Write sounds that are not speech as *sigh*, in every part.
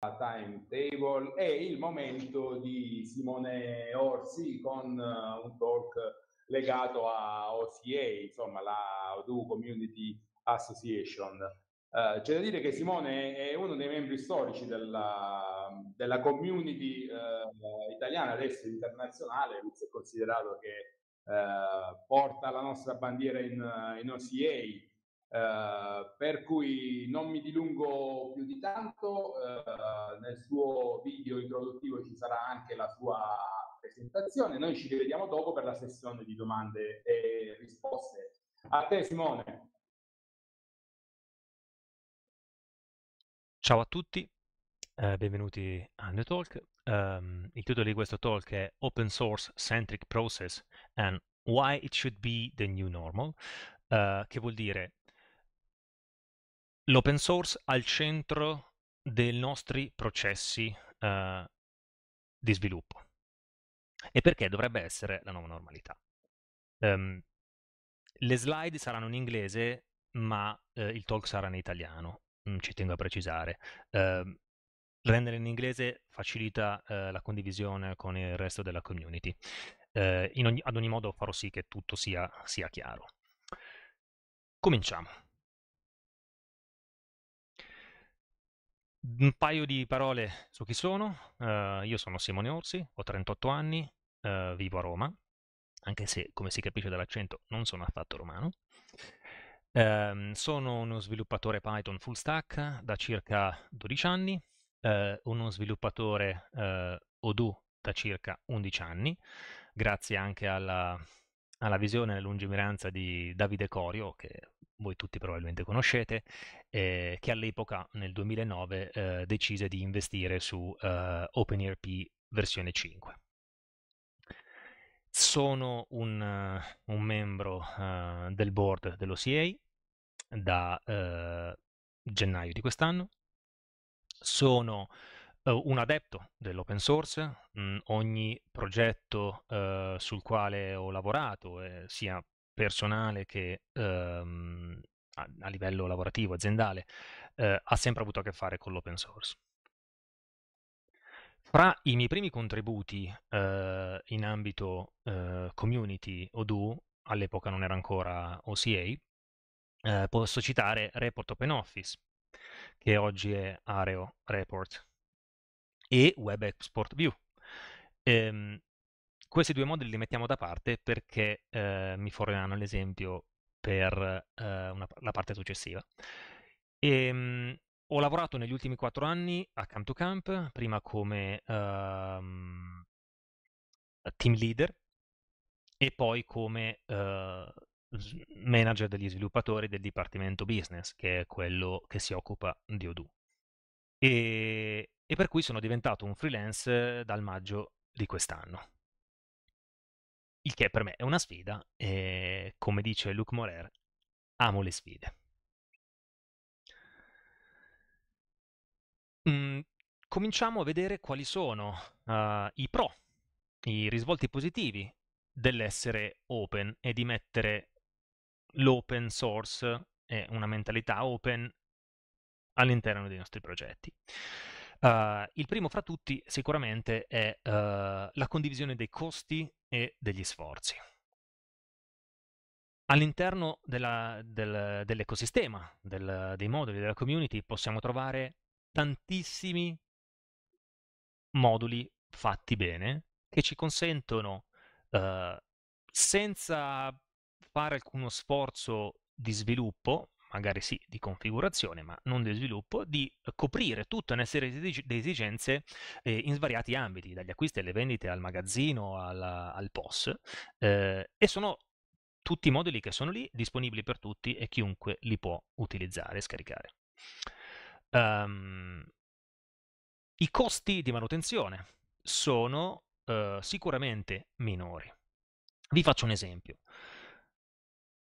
Timetable è il momento di Simone Orsi con uh, un talk legato a OCA, insomma la Odoo Community Association. Uh, c'è da dire che Simone è uno dei membri storici della, della community uh, italiana, adesso internazionale, visto considerato che porta la nostra bandiera in, in OCA, eh, per cui non mi dilungo più di tanto, eh, nel suo video introduttivo ci sarà anche la sua presentazione, noi ci rivediamo dopo per la sessione di domande e risposte. A te Simone. Ciao a tutti, eh, benvenuti a New Talk. Um, ehm, il titolo di questo talk è Open Source Centric Process and Why It Should Be the New Normal, uh, che vuol dire l'open source al centro dei nostri processi uh, di sviluppo e perché dovrebbe essere la nuova normalità. Um, le slide saranno in inglese, ma uh, il talk sarà in italiano, mm, ci tengo a precisare. Uh, rendere in inglese facilita eh, la condivisione con il resto della community. Ogni, ad ogni modo farò sì che tutto sia, sia chiaro. Cominciamo. Un paio di parole su chi sono. Uh, io sono Simone Orsi, ho 38 anni, uh, vivo a Roma, anche se come si capisce dall'accento non sono affatto romano. Um, sono uno sviluppatore Python full stack da circa 12 anni, uh, uno sviluppatore Odoo da circa 11 anni, grazie anche alla alla visione e lungimiranza di Davide Corio, che voi tutti probabilmente conoscete, eh, che all'epoca, nel 2009, eh, decise di investire su eh, OpenERP versione 5. Sono un, un membro eh, del board dell'OCA da eh, gennaio di quest'anno, sono eh, un adepto dell'open source, mh, mm, ogni progetto eh, sul quale ho lavorato, eh, sia personale che ehm, a, a, livello lavorativo, aziendale, eh, ha sempre avuto a che fare con l'open source. Fra i miei primi contributi eh, in ambito eh, community Odoo, all'epoca non era ancora OCA, posso citare Report Open Office, che oggi è Areo Report e Web Export View. Ehm, questi due modelli li mettiamo da parte perché eh, mi forneranno l'esempio per eh, una, la parte successiva. Ehm, ho lavorato negli ultimi quattro anni a Camp to Camp, prima come ehm, team leader e poi come eh, manager degli sviluppatori del dipartimento business, che è quello che si occupa di Odoo. E e per cui sono diventato un freelance eh, dal maggio di quest'anno. Il che per me è una sfida e, come dice Luc Morer, amo le sfide. Mm, cominciamo a vedere quali sono uh, i pro, i risvolti positivi dell'essere open e di mettere l'open source e una mentalità open all'interno dei nostri progetti. Uh, il primo fra tutti sicuramente è uh, la condivisione dei costi e degli sforzi. All'interno del, dell'ecosistema, del, dei moduli, della community, possiamo trovare tantissimi moduli fatti bene che ci consentono, uh, senza fare alcuno sforzo di sviluppo, magari sì, di configurazione, ma non di sviluppo, di coprire tutta una serie di esigenze eh, in svariati ambiti, dagli acquisti alle vendite al magazzino alla, al POS, eh, e sono tutti i moduli che sono lì disponibili per tutti e chiunque li può utilizzare e scaricare. Um, I costi di manutenzione sono eh, sicuramente minori. Vi faccio un esempio.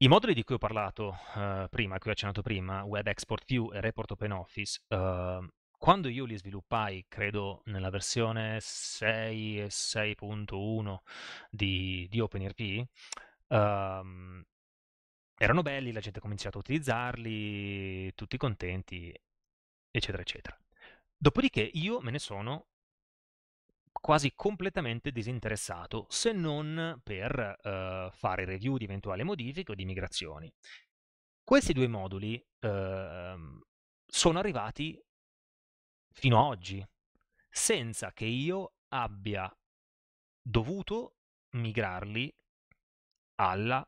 I moduli di cui ho parlato eh, prima, cui ho accennato prima, Web Export View e Report Open Office, eh, quando io li sviluppai, credo nella versione 6 e 6.1 di, di OpenRP, ehm, erano belli, la gente ha cominciato a utilizzarli, tutti contenti, eccetera, eccetera. Dopodiché io me ne sono quasi completamente disinteressato, se non per eh, fare review di eventuali modifiche o di migrazioni. Questi due moduli eh, sono arrivati fino a oggi, senza che io abbia dovuto migrarli alla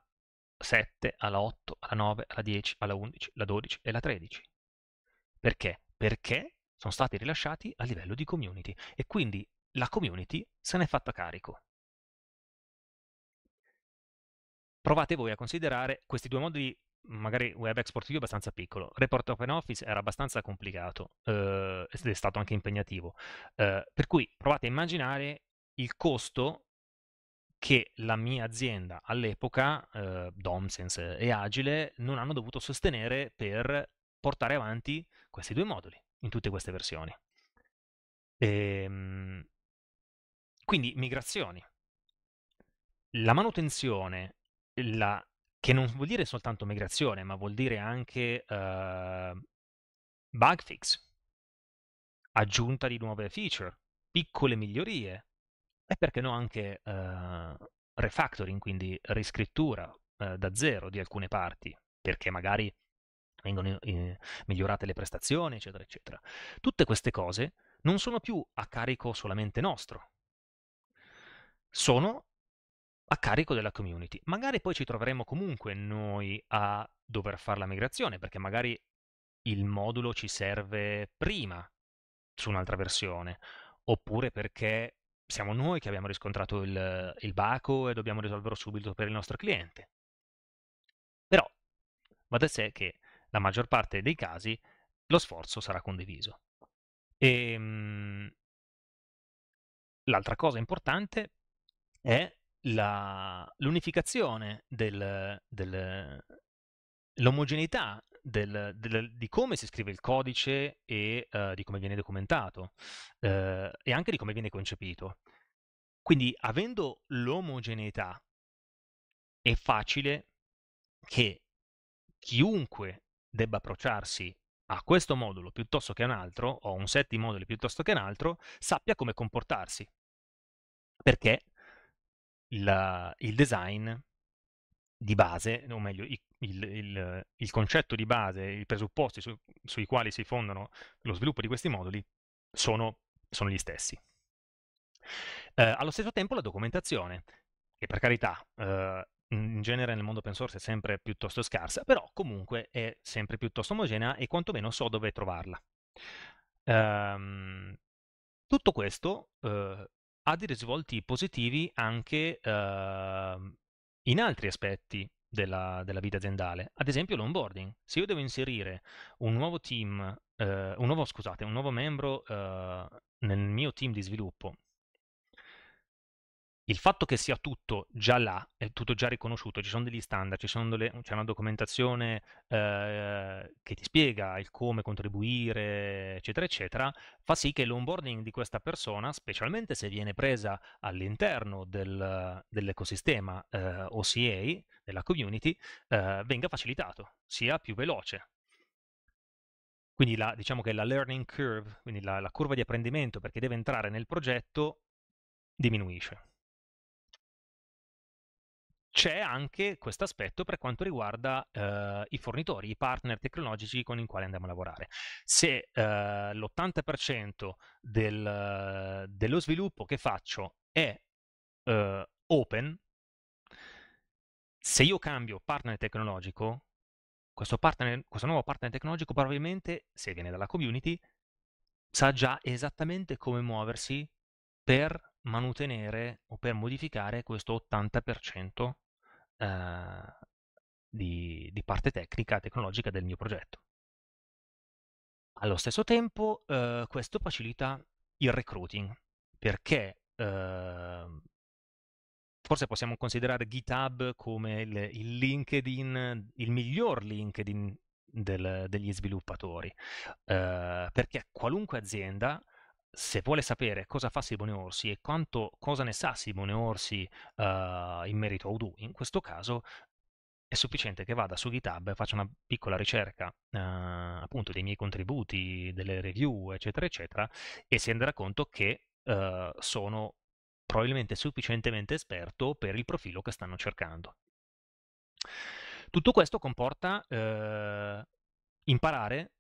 7, alla 8, alla 9, alla 10, alla 11, alla 12 e alla 13. Perché? Perché sono stati rilasciati a livello di community e quindi la community se n'è fatta carico. Provate voi a considerare questi due modi magari Web Export View è abbastanza piccolo, Report Open Office era abbastanza complicato eh, ed è stato anche impegnativo, eh, per cui provate a immaginare il costo che la mia azienda all'epoca, eh, DomSense e Agile, non hanno dovuto sostenere per portare avanti questi due moduli in tutte queste versioni. Ehm... Quindi migrazioni. La manutenzione, la, che non vuol dire soltanto migrazione, ma vuol dire anche uh, bug fix, aggiunta di nuove feature, piccole migliorie e perché no anche uh, refactoring, quindi riscrittura uh, da zero di alcune parti, perché magari vengono eh, migliorate le prestazioni, eccetera, eccetera. Tutte queste cose non sono più a carico solamente nostro, sono a carico della community. Magari poi ci troveremo comunque noi a dover fare la migrazione, perché magari il modulo ci serve prima su un'altra versione, oppure perché siamo noi che abbiamo riscontrato il, il baco e dobbiamo risolverlo subito per il nostro cliente. Però va da sé che la maggior parte dei casi lo sforzo sarà condiviso. E, ehm, l'altra cosa importante è la, l'unificazione del, del, l'omogeneità del, del, di come si scrive il codice e uh, di come viene documentato uh, e anche di come viene concepito. Quindi avendo l'omogeneità è facile che chiunque debba approcciarsi a questo modulo piuttosto che a un altro o a un set di moduli piuttosto che a un altro sappia come comportarsi perché il, il design di base, o meglio, il, il, il, concetto di base, i presupposti su, sui quali si fondano lo sviluppo di questi moduli sono, sono gli stessi. Eh, allo stesso tempo la documentazione, che per carità eh, in genere nel mondo open source è sempre piuttosto scarsa, però comunque è sempre piuttosto omogenea e quantomeno so dove trovarla. Ehm, tutto questo eh, ha dei risvolti positivi anche eh, in altri aspetti della, della, vita aziendale, ad esempio l'onboarding. Se io devo inserire un nuovo team, eh, un nuovo, scusate, un nuovo membro eh, nel mio team di sviluppo il fatto che sia tutto già là, è tutto già riconosciuto, ci sono degli standard, delle, c'è una documentazione eh, che ti spiega il come contribuire, eccetera, eccetera, fa sì che l'onboarding di questa persona, specialmente se viene presa all'interno del, dell'ecosistema eh, OCA, della community, eh, venga facilitato, sia più veloce, quindi la, diciamo che la learning curve, quindi la, la, curva di apprendimento perché deve entrare nel progetto, diminuisce c'è anche questo aspetto per quanto riguarda eh, i fornitori, i partner tecnologici con i quali andiamo a lavorare. Se eh, l'80% del, dello sviluppo che faccio è eh, open, se io cambio partner tecnologico, questo, partner, questo nuovo partner tecnologico probabilmente, se viene dalla community, sa già esattamente come muoversi per mantenere o per modificare questo 80% eh, di, di, parte tecnica, tecnologica del mio progetto. Allo stesso tempo eh, questo facilita il recruiting perché ehm, forse possiamo considerare GitHub come il, il LinkedIn, il miglior LinkedIn del, degli sviluppatori, eh, perché qualunque azienda se vuole sapere cosa fa Simone Orsi e quanto, cosa ne sa Simone Orsi uh, in merito a Udo, in questo caso è sufficiente che vada su GitHub e faccia una piccola ricerca uh, appunto dei miei contributi, delle review, eccetera, eccetera, e si renderà conto che uh, sono probabilmente sufficientemente esperto per il profilo che stanno cercando. Tutto questo comporta imparare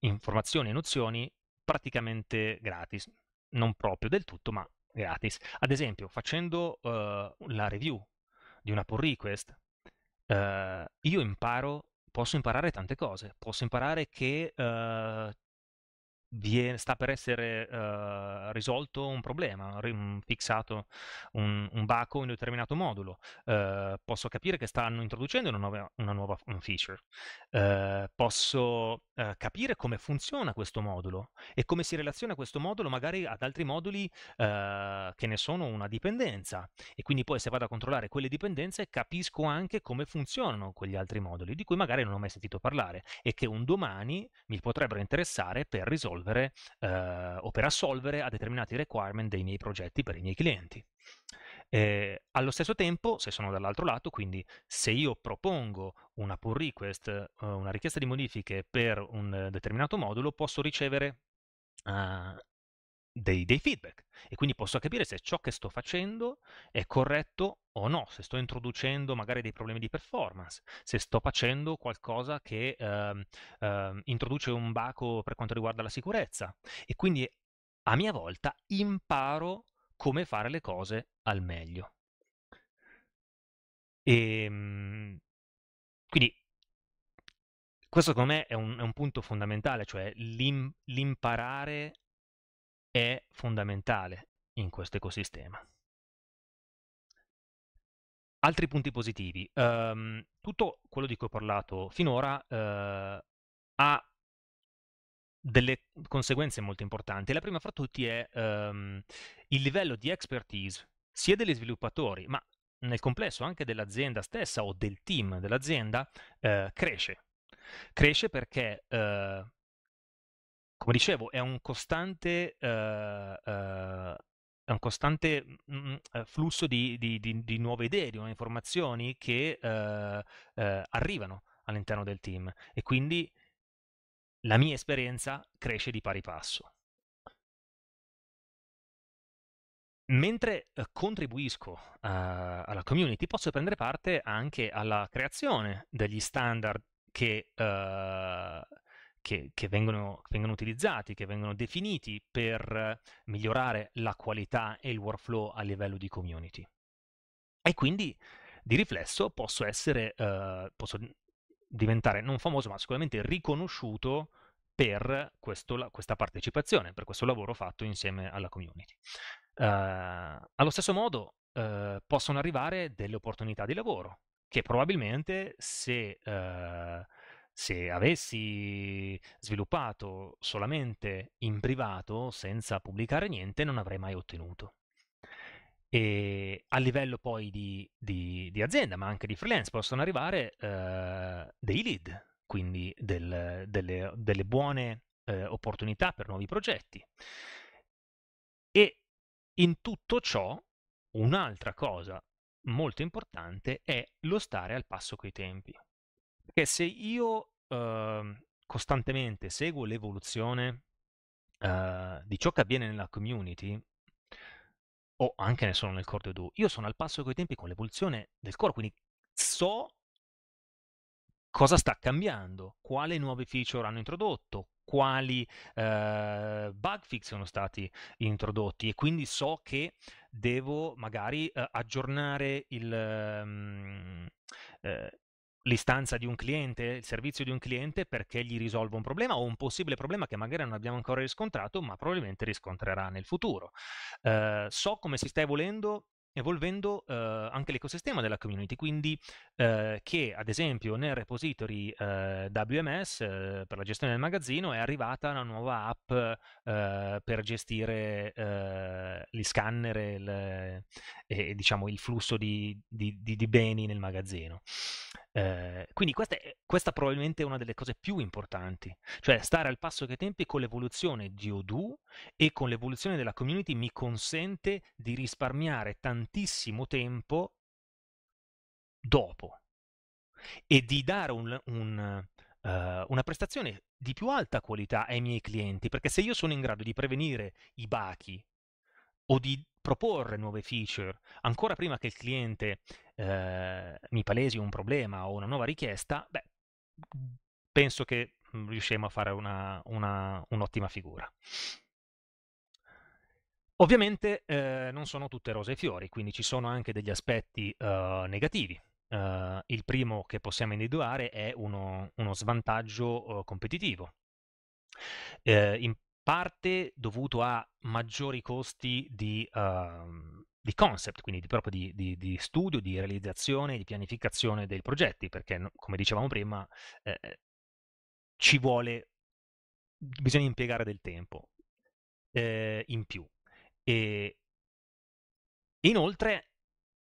informazioni e nozioni praticamente gratis, non proprio del tutto, ma gratis. Ad esempio, facendo uh, la review di una pull request, uh, io imparo, posso imparare tante cose, posso imparare che uh, viene, sta per essere uh, risolto un problema, un, mhmm, fixato un, un baco in un determinato modulo. Uh, posso capire che stanno introducendo una nuova, una nuova feature. Uh, posso uhm, capire come funziona questo modulo e come si relaziona questo modulo magari ad altri moduli uhm, che ne sono una dipendenza. E quindi poi se vado a controllare quelle dipendenze capisco anche come funzionano quegli altri moduli, di cui magari non ho mai sentito parlare e che un domani mi potrebbero interessare per risolvere risolvere eh, o per assolvere a determinati requirement dei miei progetti per i miei clienti. Eh, allo stesso tempo, se sono dall'altro lato, quindi se io propongo una pull request, eh, una richiesta di modifiche per un determinato modulo, posso ricevere uh, dei, dei feedback e quindi posso capire se ciò che sto facendo è corretto o no, se sto introducendo magari dei problemi di performance, se sto facendo qualcosa che eh, eh, introduce un baco per quanto riguarda la sicurezza. E quindi a mia volta imparo come fare le cose al meglio. E, ehm, quindi questo secondo me è un, è un punto fondamentale, cioè l'im, l'imparare è fondamentale in questo ecosistema. Altri punti positivi. Um, tutto quello di cui ho parlato finora uh, ha delle conseguenze molto importanti. La prima fra tutti è um, il livello di expertise sia degli sviluppatori, ma nel complesso anche dell'azienda stessa o del team dell'azienda uh, cresce. Cresce perché, uh, come dicevo, è un costante è un costante mh, mm, eh, flusso di, di, di, di, nuove idee, di nuove informazioni che eh, eh, arrivano all'interno del team e quindi la mia esperienza cresce di pari passo. Mentre eh, contribuisco eh, alla community posso prendere parte anche alla creazione degli standard che eh, che, che vengono, vengono, utilizzati, che vengono definiti per migliorare la qualità e il workflow a livello di community. E quindi di riflesso posso essere, eh, posso diventare non famoso, ma sicuramente riconosciuto per questo, questa partecipazione, per questo lavoro fatto insieme alla community. Eh, allo stesso modo eh, possono arrivare delle opportunità di lavoro che probabilmente se eh, se avessi sviluppato solamente in privato, senza pubblicare niente, non avrei mai ottenuto. E a livello poi di, di, di azienda, ma anche di freelance, possono arrivare eh, dei lead, quindi del, delle, delle, buone eh, opportunità per nuovi progetti. E in tutto ciò, un'altra cosa molto importante è lo stare al passo coi tempi. Perché se io eh, costantemente seguo l'evoluzione eh, di ciò che avviene nella community, o anche ne sono nel core do, io sono al passo coi tempi con l'evoluzione del core, quindi so cosa sta cambiando, quale nuove feature hanno introdotto, quali eh, bug fix sono stati introdotti e quindi so che devo magari eh, aggiornare il, um, l'istanza di un cliente, il servizio di un cliente perché gli risolvo un problema o un possibile problema che magari non abbiamo ancora riscontrato, ma probabilmente riscontrerà nel futuro. Eh, so come si sta evolendo evolvendo eh, anche l'ecosistema della community, quindi eh, che ad esempio nel repository eh, WMS ehm, per la gestione del magazzino è arrivata una nuova app ehm, per gestire ehm, gli scanner e, le, e, diciamo il flusso di, di, di, di beni nel magazzino. Eh, quindi questa, è, questa probabilmente è una delle cose più importanti, cioè stare al passo che tempi con l'evoluzione di Odoo e con l'evoluzione della community mi consente di risparmiare tantissimo tempo dopo e di dare un, un, uh, una prestazione di più alta qualità ai miei clienti, perché se io sono in grado di prevenire i bachi o di proporre nuove feature ancora prima che il cliente eh, mi palesi un problema o una nuova richiesta, beh, penso che mm, riusciamo a fare una, una, un'ottima figura. Ovviamente eh, non sono tutte rose e fiori, quindi ci sono anche degli aspetti eh, negativi. Eh, il primo che possiamo individuare è uno, uno svantaggio eh, competitivo. Eh, in, parte dovuto a maggiori costi di, uh, di concept, quindi di, proprio di, di, di, studio, di realizzazione, di pianificazione dei progetti, perché come dicevamo prima eh, eh, ci vuole, bisogna impiegare del tempo eh, in più. E inoltre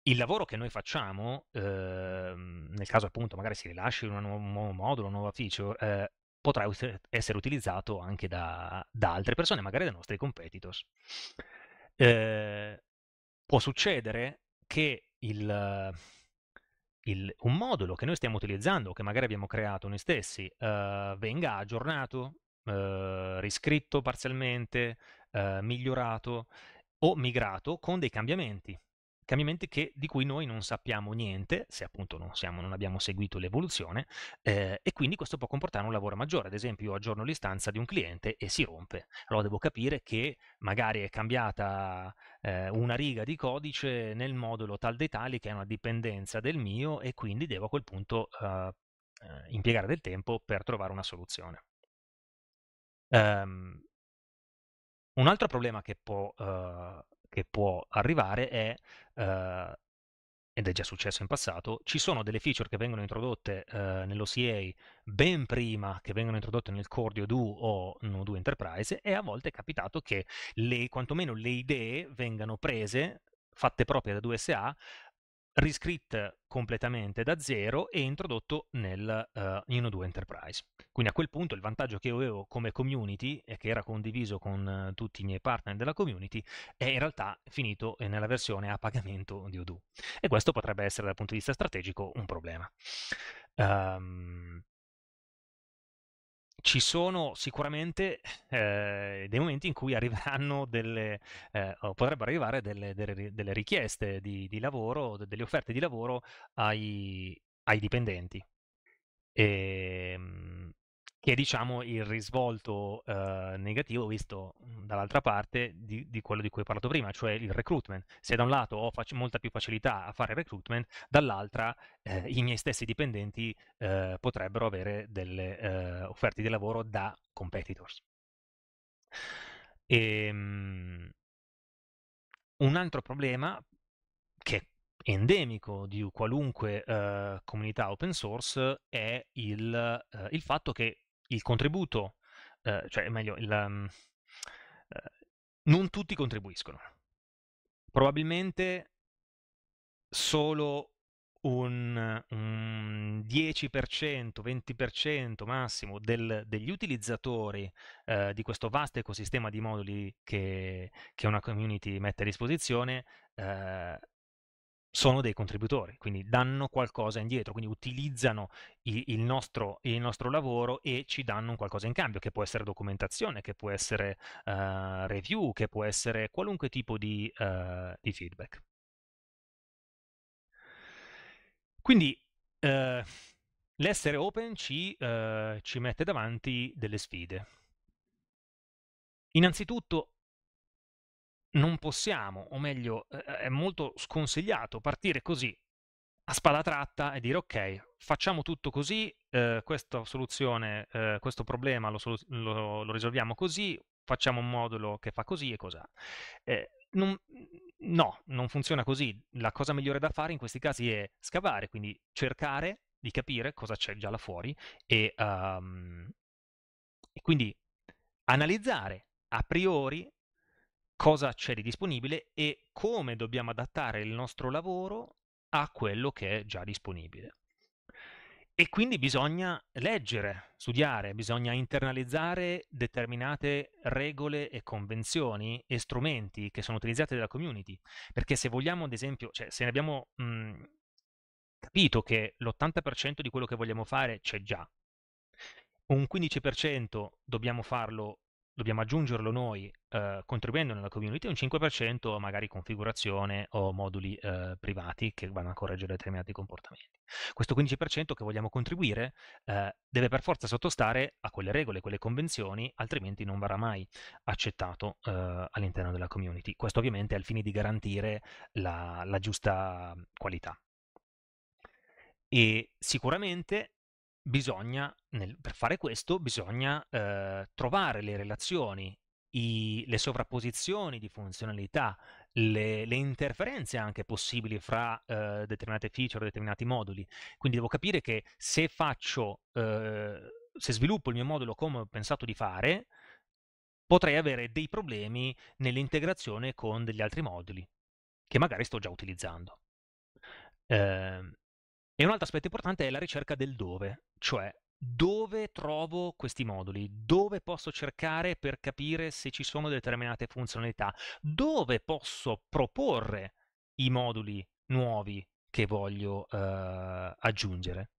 il lavoro che noi facciamo, eh, nel caso appunto magari si rilasci un nuovo modulo, un nuovo feature, potrà essere utilizzato anche da, da altre persone, magari dai nostri competitors. Eh, può succedere che il, il, un modulo che noi stiamo utilizzando, che magari abbiamo creato noi stessi, eh, venga aggiornato, eh, riscritto parzialmente, eh, migliorato o migrato con dei cambiamenti cambiamenti che, di cui noi non sappiamo niente, se appunto non, siamo, non abbiamo seguito l'evoluzione, eh, e quindi questo può comportare un lavoro maggiore. Ad esempio, io aggiorno l'istanza di un cliente e si rompe. Allora devo capire che magari è cambiata eh, una riga di codice nel modulo tal dei tali che è una dipendenza del mio e quindi devo a quel punto eh, eh impiegare del tempo per trovare una soluzione. Um, un altro problema che può uh, che può arrivare è, eh, ed è già successo in passato, ci sono delle feature che vengono introdotte eh, uhm, nell'OCA ben prima che vengano introdotte nel Core di Odoo o Odoo Enterprise e a volte è capitato che le, quantomeno le idee vengano prese fatte proprie da 2SA riscritta completamente da zero e introdotto nel uh, eh, Inno2 Enterprise. Quindi a quel punto il vantaggio che avevo come community e che era condiviso con uh, tutti i miei partner della community è in realtà finito nella versione a pagamento di Odoo. E questo potrebbe essere dal punto di vista strategico un problema. Um, ci sono sicuramente eh, dei momenti in cui arriveranno delle, eh, potrebbero arrivare delle, delle, delle richieste di, di, lavoro, delle offerte di lavoro ai, ai dipendenti. E che è diciamo il risvolto eh, negativo visto mhmm, dall'altra parte di, di, quello di cui ho parlato prima, cioè il recruitment. Se da un lato ho fac- molta più facilità a fare recruitment, dall'altra eh, i miei stessi dipendenti eh, potrebbero avere delle eh, offerte di lavoro da competitors. E, um, un altro problema che è endemico di qualunque uh, comunità open source è il, uh, il fatto che il contributo, eh, cioè meglio, il, um, eh, non tutti contribuiscono. Probabilmente solo un, un 10%, 20% massimo del, degli utilizzatori eh, di questo vasto ecosistema di moduli che, che, una community mette a disposizione eh, sono dei contributori, quindi danno qualcosa indietro, quindi utilizzano il nostro, il nostro, lavoro e ci danno un qualcosa in cambio, che può essere documentazione, che può essere uh, review, che può essere qualunque tipo di, uh, di feedback. Quindi uh, l'essere open ci, ci mette davanti delle sfide. Innanzitutto non possiamo, o meglio, eh, eh, è molto sconsigliato partire così a spada tratta e dire ok, facciamo tutto così, eh, questa soluzione, eh, questo problema lo, lo, lo, risolviamo così, facciamo un modulo che fa così e cos'ha. Eh, no, non funziona così. La cosa migliore da fare in questi casi è scavare, quindi cercare di capire cosa c'è già là fuori e, um, e quindi analizzare a priori cosa c'è di disponibile e come dobbiamo adattare il nostro lavoro a quello che è già disponibile. E quindi bisogna leggere, studiare, bisogna internalizzare determinate regole e convenzioni e strumenti che sono utilizzati dalla community. Perché se vogliamo, ad esempio, cioè, se ne abbiamo mh, mhmm, capito che l'80% di quello che vogliamo fare c'è già, un 15% dobbiamo farlo dobbiamo aggiungerlo noi eh, contribuendo nella community, un 5% magari configurazione o moduli eh, privati che vanno a correggere determinati comportamenti. Questo 15% che vogliamo contribuire eh, deve per forza sottostare a quelle regole, quelle convenzioni, altrimenti non verrà mai accettato eh, all'interno della community. Questo ovviamente al fine di garantire la, la giusta qualità. E sicuramente bisogna, nel, per fare questo, bisogna eh, trovare le relazioni, i, le sovrapposizioni di funzionalità, le, le interferenze anche possibili fra eh, determinate feature, o determinati moduli. Quindi devo capire che se faccio, eh, se sviluppo il mio modulo come ho pensato di fare, potrei avere dei problemi nell'integrazione con degli altri moduli che magari sto già utilizzando. Eh, e un altro aspetto importante è la ricerca del dove, cioè dove trovo questi moduli, dove posso cercare per capire se ci sono determinate funzionalità, dove posso proporre i moduli nuovi che voglio eh, aggiungere.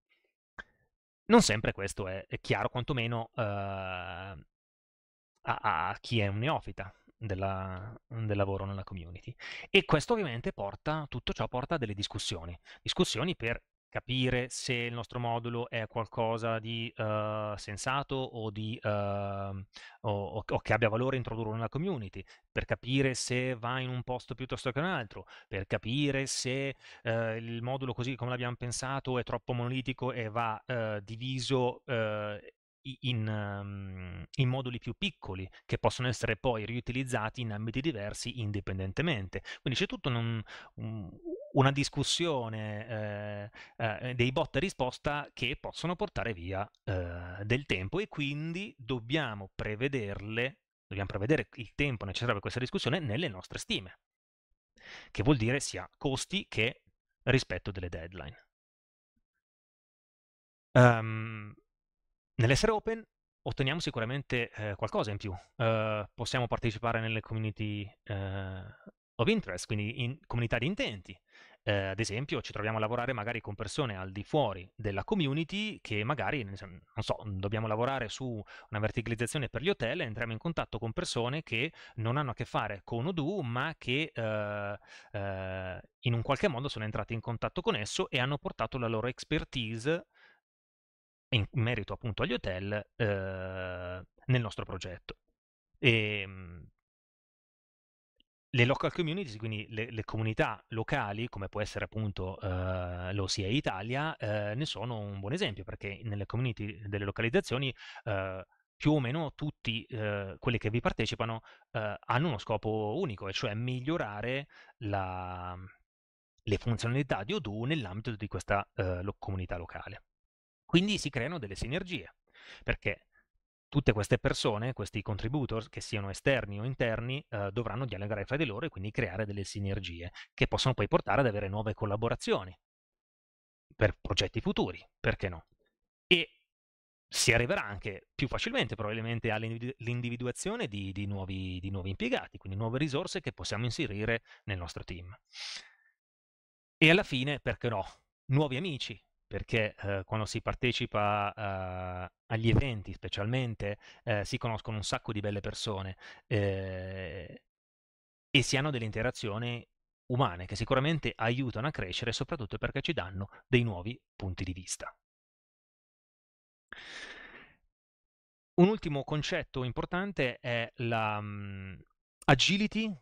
Non sempre questo è, è chiaro, quantomeno eh, a, a, chi è un neofita della, del lavoro nella community. E questo ovviamente porta, tutto ciò porta a delle discussioni, discussioni per capire se il nostro modulo è qualcosa di uh, sensato o, di, uh, o, o, che abbia valore introdurlo nella community, per capire se va in un posto piuttosto che un altro, per capire se uh, il modulo così come l'abbiamo pensato è troppo monolitico e va uhm, diviso uhm, in, um, in, moduli più piccoli che possono essere poi riutilizzati in ambiti diversi indipendentemente. Quindi c'è tutto un, un, una discussione eh, eh, eh dei bot e risposta che possono portare via eh, del tempo e quindi dobbiamo prevederle, dobbiamo prevedere il tempo necessario per questa discussione nelle nostre stime, che vuol dire sia costi che rispetto delle deadline. Um, nell'essere open otteniamo sicuramente eh, qualcosa in più, eh, possiamo partecipare nelle community of interest, quindi in comunità di intenti. Eh, ad esempio, ci troviamo a lavorare magari con persone al di fuori della community che magari, non so, dobbiamo lavorare su una verticalizzazione per gli hotel e entriamo in contatto con persone che non hanno a che fare con Odoo, ma che eh, eh, in un qualche modo sono entrate in contatto con esso e hanno portato la loro expertise in merito appunto agli hotel eh, nel nostro progetto. E, ehm, le local communities, quindi le, le, comunità locali, come può essere appunto eh, l'OSIA Italia, eh, ne sono un buon esempio perché nelle community delle localizzazioni eh, più o meno tutti eh, quelli che vi partecipano eh, hanno uno scopo unico, e cioè migliorare la, le funzionalità di Odoo nell'ambito di questa eh, lo, comunità locale. Quindi si creano delle sinergie, perché tutte queste persone, questi contributor, che siano esterni o interni, eh, dovranno dialogare fra di loro e quindi creare delle sinergie che possono poi portare ad avere nuove collaborazioni per progetti futuri, perché no? E si arriverà anche più facilmente probabilmente all'individuazione di, di, nuovi, di nuovi impiegati, quindi nuove risorse che possiamo inserire nel nostro team. E alla fine, perché no? Nuovi amici, perché eh, quando si partecipa eh, agli eventi specialmente eh, si conoscono un sacco di belle persone eh, e si hanno delle interazioni umane che sicuramente aiutano a crescere soprattutto perché ci danno dei nuovi punti di vista. Un ultimo concetto importante è la um, agility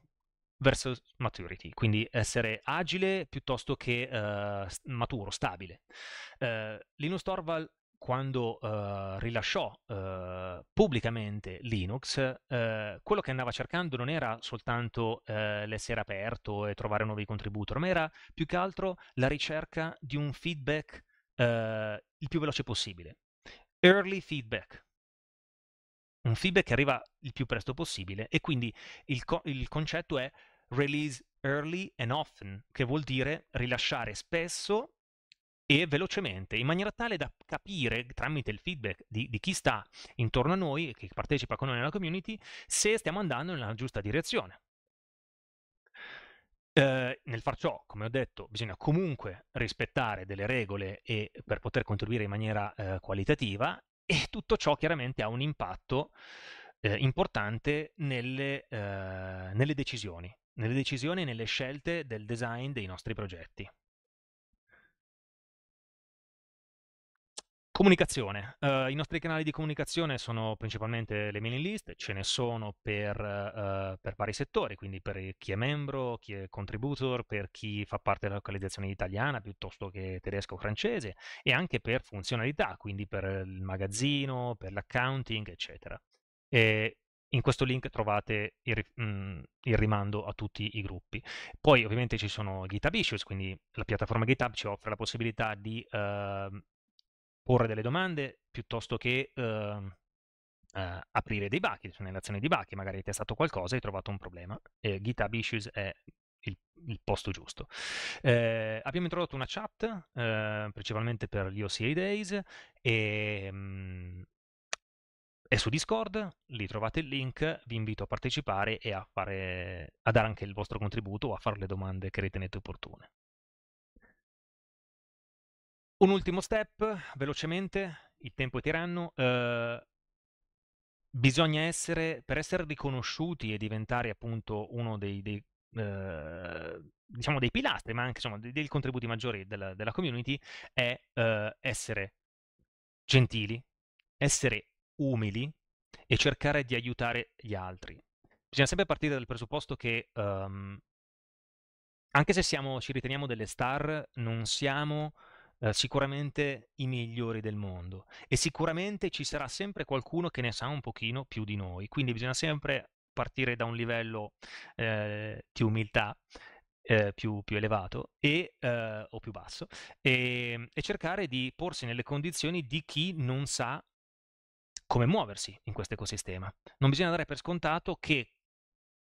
versus maturity, quindi essere agile piuttosto che uh, maturo, stabile. Uh, Linus Torvald quando uh, rilasciò uh, pubblicamente Linux, uh, quello che andava cercando non era soltanto l'essere aperto e trovare nuovi contributor, ma era più che altro la ricerca di un feedback il più veloce possibile. Early feedback, un feedback che arriva il più presto possibile e quindi il, co- il concetto è release early and often, che vuol dire rilasciare spesso e velocemente, in maniera tale da capire tramite il feedback di, di chi sta intorno a noi e che partecipa con noi nella community se stiamo andando nella giusta direzione. Eh, nel far ciò, come ho detto, bisogna comunque rispettare delle regole e, per poter contribuire in maniera eh, qualitativa e tutto ciò chiaramente ha un impatto eh, importante nelle, eh, nelle decisioni, nelle decisioni e nelle scelte del design dei nostri progetti. Comunicazione. Uh, I nostri canali di comunicazione sono principalmente le mailing list, ce ne sono per, uh, per, vari settori, quindi per chi è membro, chi è contributor, per chi fa parte della localizzazione italiana piuttosto che tedesca o francese e anche per funzionalità, quindi per il magazzino, per l'accounting, eccetera. E in questo link trovate il, mm, il, rimando a tutti i gruppi. Poi ovviamente ci sono GitHub Issues, quindi la piattaforma GitHub ci offre la possibilità di uh, porre delle domande piuttosto che eh, eh, aprire dei bachi, cioè nell'azione di bachi, magari hai testato qualcosa e hai trovato un problema. Eh, GitHub Issues è il, il posto giusto. Eh, abbiamo introdotto una chat, eh, principalmente per gli OCA Days, e, mh, mm, è su Discord, lì trovate il link, vi invito a partecipare e a, fare, a dare anche il vostro contributo o a fare le domande che ritenete opportune. Un ultimo step, velocemente, il tempo è tiranno. Eh, bisogna essere, per essere riconosciuti e diventare appunto uno dei, dei eh, diciamo dei pilastri, ma anche insomma, dei, dei contributi maggiori della, della community, è eh, essere gentili, essere umili e cercare di aiutare gli altri. Bisogna sempre partire dal presupposto che um, anche se siamo, ci riteniamo delle star, non siamo eh, sicuramente i migliori del mondo e sicuramente ci sarà sempre qualcuno che ne sa un pochino più di noi, quindi bisogna sempre partire da un livello eh, di umiltà eh, più, più, elevato e, eh, o più basso e, ehm, e, cercare di porsi nelle condizioni di chi non sa come muoversi in questo ecosistema. Non bisogna dare per scontato che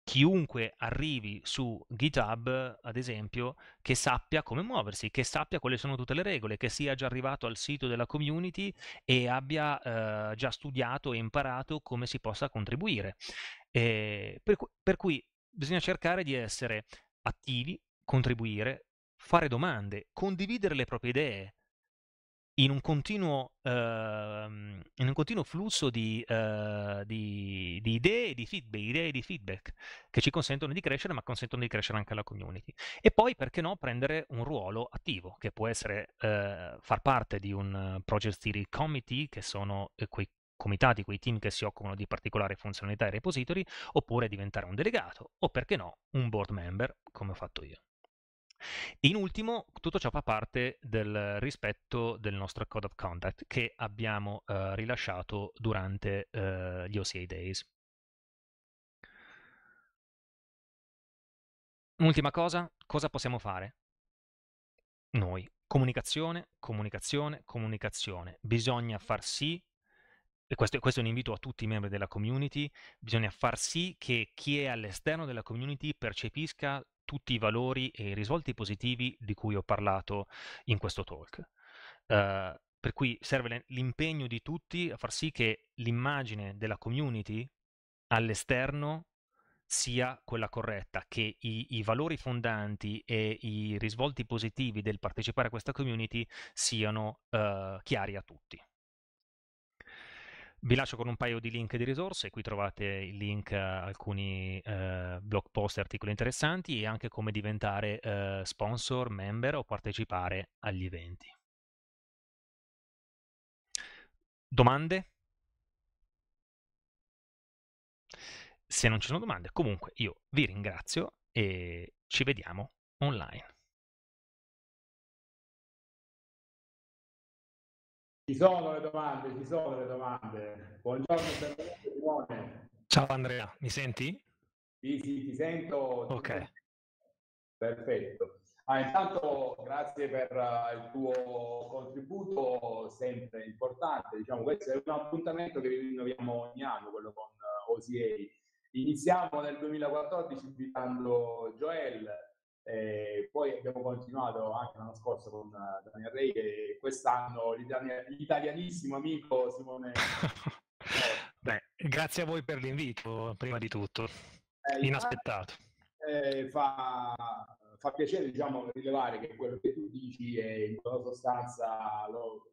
chiunque arrivi su GitHub, ad esempio, che sappia come muoversi, che sappia quali sono tutte le regole, che sia già arrivato al sito della community e abbia eh, già studiato e imparato come si possa contribuire. Eh, per, cu- per cui bisogna cercare di essere attivi, contribuire, fare domande, condividere le proprie idee, in un continuo, uh, in un continuo flusso di, uh, di, di idee, di feedback, idee e di feedback che ci consentono di crescere, ma consentono di crescere anche la community. E poi, perché no, prendere un ruolo attivo, che può essere uh, far parte di un Project Steering Committee, che sono eh, quei comitati, quei team che si occupano di particolari funzionalità e repository, oppure diventare un delegato, o perché no, un board member, come ho fatto io. In ultimo, tutto ciò fa parte del rispetto del nostro Code of Conduct che abbiamo eh, rilasciato durante eh, gli OCA Days. Un'ultima cosa, cosa possiamo fare? Noi, comunicazione, comunicazione, comunicazione. Bisogna far sì e questo, questo, è un invito a tutti i membri della community, bisogna far sì che chi è all'esterno della community percepisca tutti i valori e i risvolti positivi di cui ho parlato in questo talk. Uh, per cui serve l'impegno di tutti a far sì che l'immagine della community all'esterno sia quella corretta, che i, i, valori fondanti e i risvolti positivi del partecipare a questa community siano uh, chiari a tutti. Vi lascio con un paio di link di risorse, qui trovate il link a alcuni eh, blog post e articoli interessanti e anche come diventare eh, sponsor, member o partecipare agli eventi. Domande? Se non ci sono domande, comunque io vi ringrazio e ci vediamo online. Ci sono le domande, ci sono le domande. Buongiorno, benvenuto Simone. Ciao Andrea, mi senti? Sì, sì, ti sento. Ok. Perfetto. Ah, intanto grazie per uh, il tuo contributo, sempre importante. Diciamo, questo è un appuntamento che rinnoviamo ogni anno, quello con uh, eh, OCA. Iniziamo nel 2014 invitando Joel, e eh, poi abbiamo continuato anche l'anno scorso con eh, Daniel Rey e quest'anno l'italianissimo amico Simone. *laughs* Beh, grazie a voi per l'invito, prima di tutto. Eh, Inaspettato. Eh, fa, fa, piacere diciamo, rilevare che quello che tu dici è in buona sostanza lo,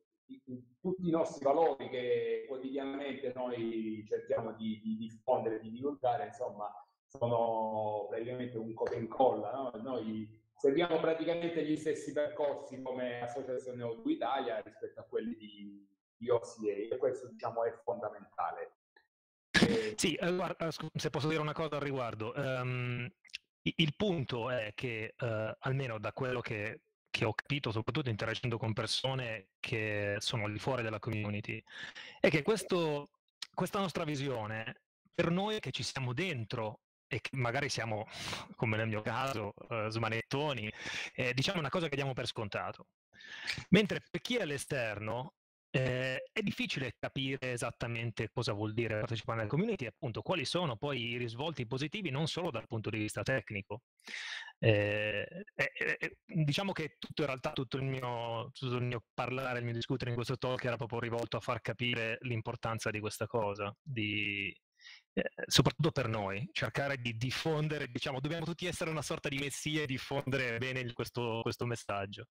tutti i nostri valori che quotidianamente noi cerchiamo di, di diffondere, di divulgare, insomma, sono praticamente un copia e incolla. No? Noi seguiamo praticamente gli stessi percorsi come Associazione Auto Italia rispetto a quelli di, di OCA e questo diciamo è fondamentale. E... Eh, sì, eh, guarda, eh, se posso dire una cosa al riguardo. Um, il punto è che, uh, almeno da quello che, che, ho capito, soprattutto interagendo con persone che sono al di fuori della community, è che questo, questa nostra visione, per noi che ci siamo dentro e che magari siamo, come nel mio caso, eh, smanettoni, eh, diciamo una cosa che diamo per scontato. Mentre per chi è all'esterno eh, è difficile capire esattamente cosa vuol dire partecipare alla community e appunto quali sono poi i risvolti positivi non solo dal punto di vista tecnico. Eh, diciamo che tutto in realtà tutto il, mio, tutto il mio parlare, il mio discutere in questo talk era proprio rivolto a far capire l'importanza di questa cosa, di, eh, soprattutto per noi, cercare di diffondere, diciamo, dobbiamo tutti essere una sorta di messia e diffondere bene questo, questo messaggio.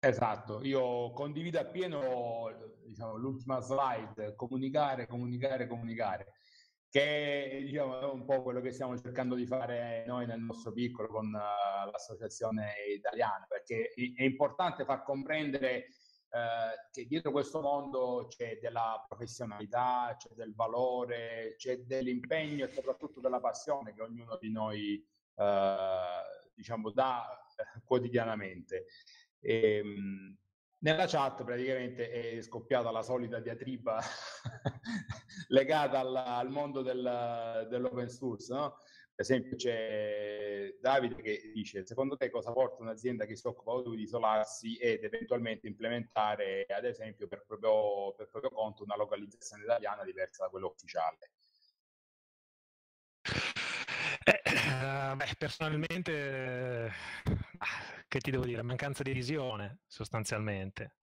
Esatto, io condivido appieno diciamo, l'ultima slide, comunicare, comunicare, comunicare, che diciamo, è un po' quello che stiamo cercando di fare noi nel nostro piccolo con uh, l'associazione italiana, perché è importante far comprendere eh, che dietro questo mondo c'è della professionalità, c'è del valore, c'è dell'impegno e soprattutto della passione che ognuno di noi eh, diciamo dà eh, quotidianamente. E, ehm, nella chat praticamente è scoppiata la solita diatriba *laughs* legata al, al mondo del, dell'open source, no? Per esempio c'è Davide che dice, secondo te cosa porta un'azienda che si occupa di isolarsi ed eventualmente implementare, ad esempio, per proprio, per proprio conto una localizzazione italiana diversa da quella ufficiale? Eh, eh beh, personalmente, eh, che ti devo dire, mancanza di visione sostanzialmente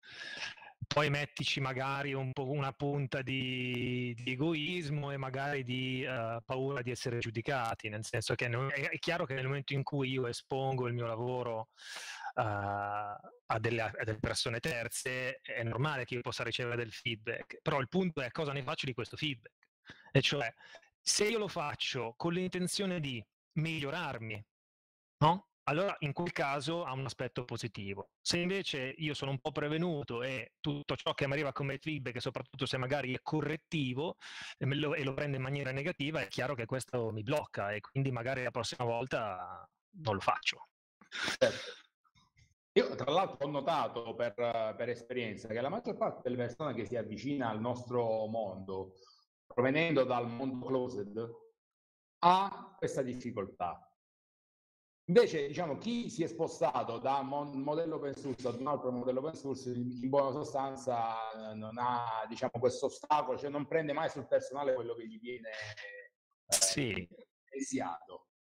poi mettici magari un po una punta di, di, egoismo e magari di uh, paura di essere giudicati, nel senso che è, chiaro che nel momento in cui io espongo il mio lavoro uh, a, delle, a, delle, persone terze è normale che io possa ricevere del feedback, però il punto è cosa ne faccio di questo feedback, e cioè se io lo faccio con l'intenzione di migliorarmi, no? allora in quel caso ha un aspetto positivo. Se invece io sono un po' prevenuto e tutto ciò che mi arriva come feedback, soprattutto se magari è correttivo e lo, e lo prende in maniera negativa, è chiaro che questo mi blocca e quindi magari la prossima volta non lo faccio. Certo. Io tra l'altro ho notato per, per, esperienza che la maggior parte delle persone che si avvicina al nostro mondo, provenendo dal mondo closed, ha questa difficoltà. Invece, diciamo, chi si è spostato da un modello open source ad un altro modello open source, in buona sostanza eh, non ha, diciamo, questo ostacolo, cioè non prende mai sul personale quello che gli viene eh, sì. No?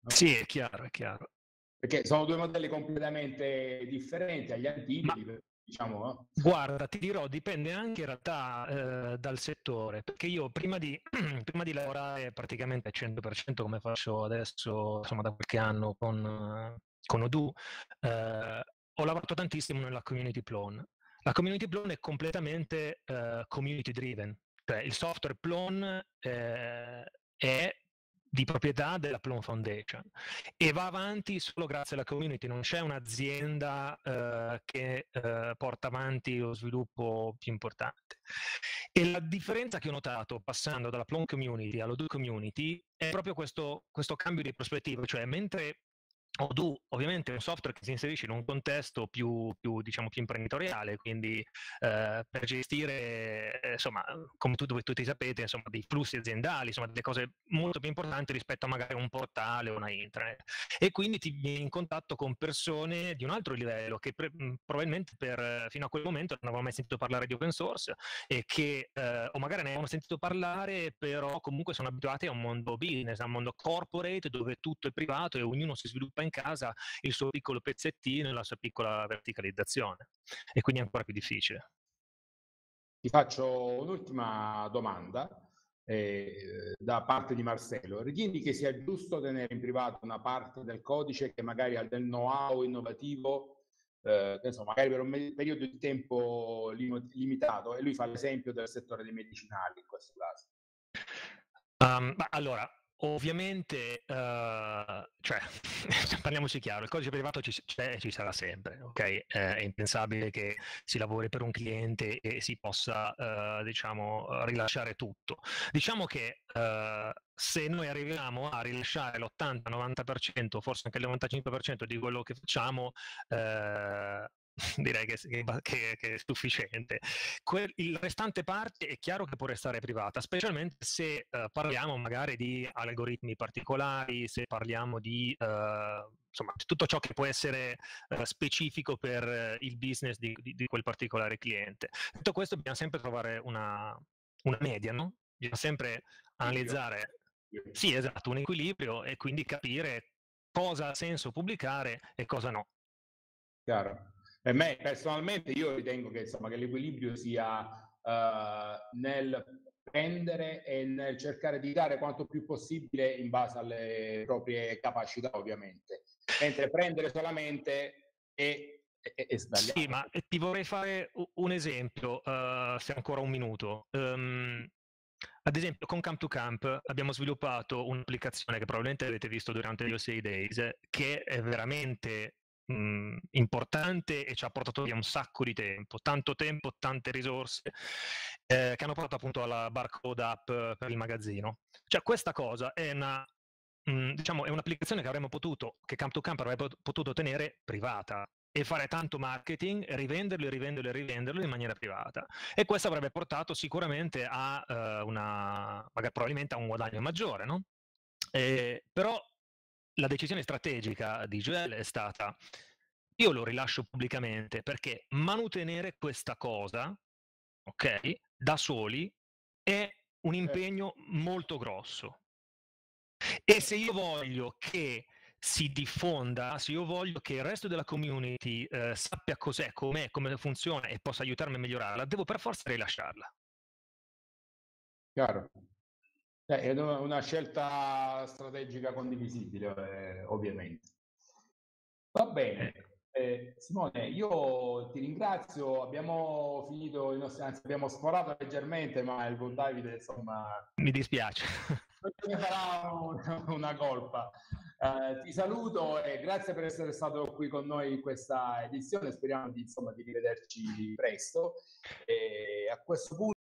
Sì, è chiaro, è chiaro. Perché sono due modelli completamente differenti agli antipodi. Ma... Diciamo, Guarda, ti dirò, dipende anche in realtà eh, dal settore, perché io prima di, *clears throat* prima di lavorare praticamente al 100% come faccio adesso, insomma da qualche anno con, eh, con Odoo, eh, ho lavorato tantissimo nella community plone. La community plone è completamente eh, community driven, cioè il software plone eh, è di proprietà della Plum Foundation e va avanti solo grazie alla community, non c'è un'azienda eh, che eh, porta avanti lo sviluppo più importante. E la differenza che ho notato passando dalla Plum Community allo all'Odoo Community è proprio questo, questo cambio di prospettiva, cioè mentre Odoo ovviamente è un software che si inserisce in un contesto più, più, diciamo, più imprenditoriale, quindi eh, per gestire, eh, insomma, come tutti, tutti sapete, insomma, dei flussi aziendali, insomma, delle cose molto più importanti rispetto a magari un portale o una intranet. E quindi ti vieni in contatto con persone di un altro livello che pre- probabilmente per, fino a quel momento non avevano mai sentito parlare di open source e che, eh, o magari ne avevano sentito parlare, però comunque sono abituati a un mondo business, a un mondo corporate dove tutto è privato e ognuno si sviluppa in casa il suo piccolo pezzettino e la sua piccola verticalizzazione e quindi è ancora più difficile. Ti faccio un'ultima domanda eh, da parte di Marcello. Ritieni che sia giusto tenere in privato una parte del codice che magari ha del know-how innovativo, eh, insomma, magari per un periodo di tempo lim- limitato? E lui fa l'esempio del settore dei medicinali in questo caso. Um, allora, Ovviamente, uh, cioè, *laughs* parliamoci chiaro, il codice privato ci, c'è e ci sarà sempre, ok? Eh, è impensabile che si lavori per un cliente e si possa, uh, diciamo, rilasciare tutto. Diciamo che uh, se noi arriviamo a rilasciare l'80-90%, forse anche il 95% di quello che facciamo, eh, *laughs* direi che, che, che, è sufficiente. Que- il restante parte è chiaro che può restare privata, specialmente se uh, parliamo magari di algoritmi particolari, se parliamo di uh, insomma, tutto ciò che può essere uh, specifico per il business di, di, di, quel particolare cliente. Tutto questo bisogna sempre trovare una, una media, no? bisogna sempre analizzare. Sì, esatto, un equilibrio e quindi capire cosa ha senso pubblicare e cosa no. Chiaro. Per me, personalmente, io ritengo che, insomma, che l'equilibrio sia uh, nel prendere e nel cercare di dare quanto più possibile in base alle proprie capacità, ovviamente. Mentre prendere solamente è è, sbagliato. Sì, ma ti vorrei fare un esempio, uh, se ancora un minuto. Um, ad esempio, con Camp to Camp abbiamo sviluppato un'applicazione che probabilmente avete visto durante gli OCA Days, che è veramente mh, importante e ci ha portato via un sacco di tempo, tanto tempo, tante risorse eh, che hanno portato appunto alla barcode app eh, per il magazzino. Cioè questa cosa è una diciamo è un'applicazione che avremmo potuto, che Camp to Camp avrebbe potuto tenere privata, e fare tanto marketing, rivenderlo e rivenderlo e rivenderlo in maniera privata. E questo avrebbe portato sicuramente a eh, una, magari probabilmente a un guadagno maggiore, no? E, eh, però la decisione strategica di Joel è stata io lo rilascio pubblicamente perché manutenere questa cosa, ok, da soli è un certo. impegno molto grosso. E se io voglio che si diffonda, se io voglio che il resto della community eh, sappia cos'è, com'è, come funziona e possa aiutarmi a migliorarla, devo per forza rilasciarla. Chiaro. Eh, è una scelta strategica condivisibile, eh, ovviamente. Va bene. Eh, Simone, io ti ringrazio. Abbiamo finito i nostri, anzi, abbiamo sforato leggermente, ma il buon Davide, insomma, mi dispiace. Ne farà una, una colpa. Eh, ti saluto e grazie per essere stato qui con noi in questa edizione. Speriamo di, insomma, di rivederci presto. E a questo punto.